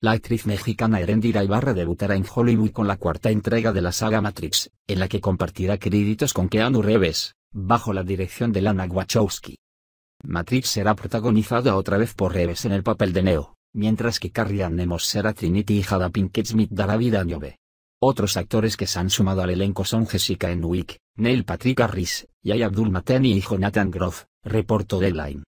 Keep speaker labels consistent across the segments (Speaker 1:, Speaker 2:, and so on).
Speaker 1: La actriz mexicana Erendira Ibarra debutará en Hollywood con la cuarta entrega de la saga Matrix, en la que compartirá créditos con Keanu Reeves, bajo la dirección de Lana Wachowski. Matrix será protagonizada otra vez por Reeves en el papel de Neo, mientras que Carrie Ann Nemos será Trinity y Jada Pinkett Smith dará vida a Niobe. Otros actores que se han sumado al elenco son Jessica Enwick, Neil Patrick Harris, Yaya Abdul mateni y Jonathan Groff, reportó Deadline.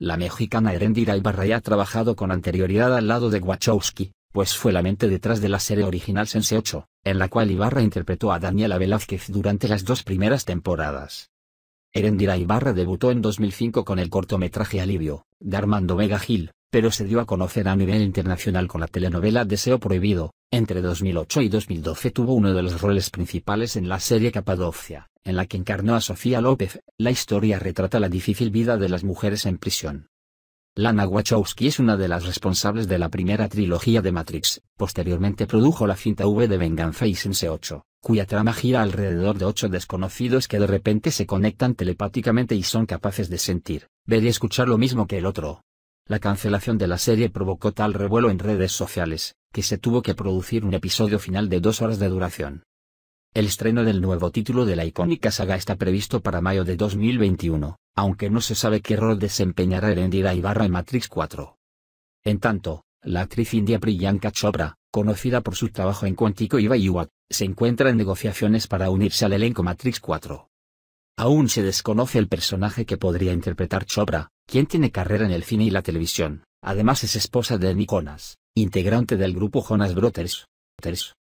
Speaker 1: La mexicana Erendira Ibarra ya ha trabajado con anterioridad al lado de Wachowski, pues fue la mente detrás de la serie original Sense 8, en la cual Ibarra interpretó a Daniela Velázquez durante las dos primeras temporadas. Erendira Ibarra debutó en 2005 con el cortometraje Alivio, de Armando Vega Gil, pero se dio a conocer a nivel internacional con la telenovela Deseo Prohibido. Entre 2008 y 2012 tuvo uno de los roles principales en la serie Capadocia en la que encarnó a Sofía López, la historia retrata la difícil vida de las mujeres en prisión. Lana Wachowski es una de las responsables de la primera trilogía de Matrix, posteriormente produjo la cinta V de Venganza y Sense 8, cuya trama gira alrededor de ocho desconocidos que de repente se conectan telepáticamente y son capaces de sentir, ver y escuchar lo mismo que el otro. La cancelación de la serie provocó tal revuelo en redes sociales, que se tuvo que producir un episodio final de dos horas de duración. El estreno del nuevo título de la icónica saga está previsto para mayo de 2021, aunque no se sabe qué rol desempeñará y Ibarra en Matrix 4. En tanto, la actriz india Priyanka Chopra, conocida por su trabajo en Cuántico y Bayuak, se encuentra en negociaciones para unirse al elenco Matrix 4. Aún se desconoce el personaje que podría interpretar Chopra, quien tiene carrera en el cine y la televisión, además es esposa de Nick Jonas, integrante del grupo Jonas Brothers.